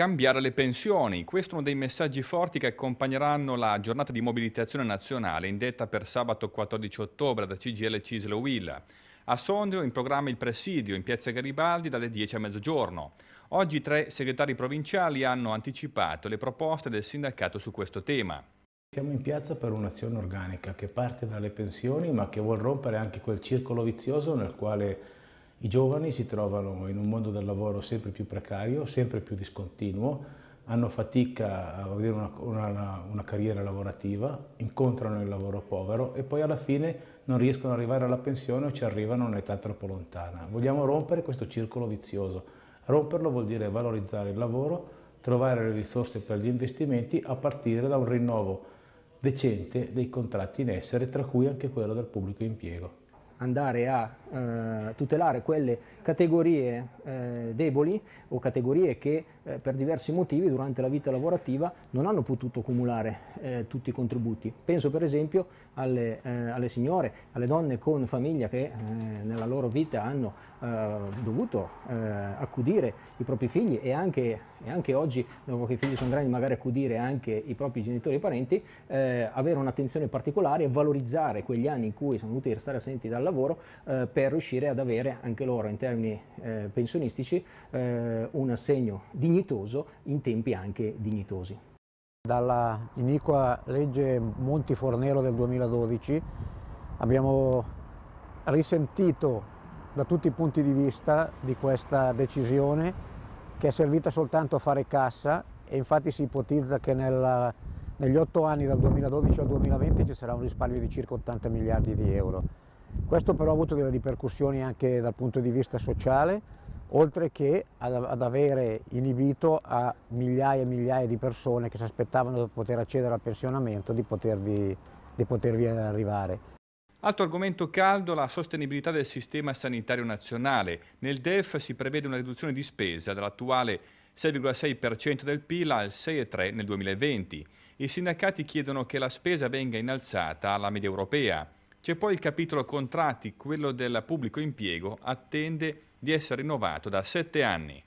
cambiare le pensioni. Questo è uno dei messaggi forti che accompagneranno la giornata di mobilitazione nazionale indetta per sabato 14 ottobre da CGL Cisle Will. A Sondrio in programma il presidio in piazza Garibaldi dalle 10 a mezzogiorno. Oggi tre segretari provinciali hanno anticipato le proposte del sindacato su questo tema. Siamo in piazza per un'azione organica che parte dalle pensioni ma che vuol rompere anche quel circolo vizioso nel quale i giovani si trovano in un mondo del lavoro sempre più precario, sempre più discontinuo, hanno fatica a avere una, una, una, carriera lavorativa, incontrano il lavoro povero e poi alla fine non riescono ad arrivare alla pensione o ci arrivano a un'età troppo lontana. Vogliamo rompere questo circolo vizioso. Romperlo vuol dire valorizzare il lavoro, trovare le risorse per gli investimenti a partire da un rinnovo decente dei contratti in essere, tra cui anche quello del pubblico impiego andare a eh, tutelare quelle categorie eh, deboli o categorie che eh, per diversi motivi durante la vita lavorativa non hanno potuto cumulare eh, tutti i contributi. Penso per esempio alle, eh, alle signore, alle donne con famiglia che eh, nella loro vita hanno dovuto accudire i propri figli e anche, e anche, oggi, dopo che i figli sono grandi, magari accudire anche i propri genitori e parenti, avere un'attenzione particolare e valorizzare quegli anni in cui sono dovuti restare assenti dal lavoro lavoro eh, per riuscire ad avere anche loro in termini eh, pensionistici eh, un assegno dignitoso in tempi anche dignitosi. Dalla iniqua legge Monti Fornero del 2012 abbiamo risentito da tutti i punti di vista di questa decisione che è servita soltanto a fare cassa e infatti si ipotizza che nella negli otto anni dal 2012 al 2020 ci sarà un risparmio di circa 80 miliardi di euro. Questo però ha avuto delle ripercussioni anche dal punto di vista sociale, oltre che ad, ad avere inibito a migliaia e migliaia di persone che si aspettavano di poter accedere al pensionamento di potervi, di potervi arrivare. Altro argomento caldo, la sostenibilità del sistema sanitario nazionale. Nel DEF si prevede una riduzione di spesa dall'attuale 6,6% del PIL al 6,3% nel 2020. I sindacati chiedono che la spesa venga innalzata alla media europea. C'è poi il capitolo contratti, quello del pubblico impiego, attende di essere rinnovato da sette anni.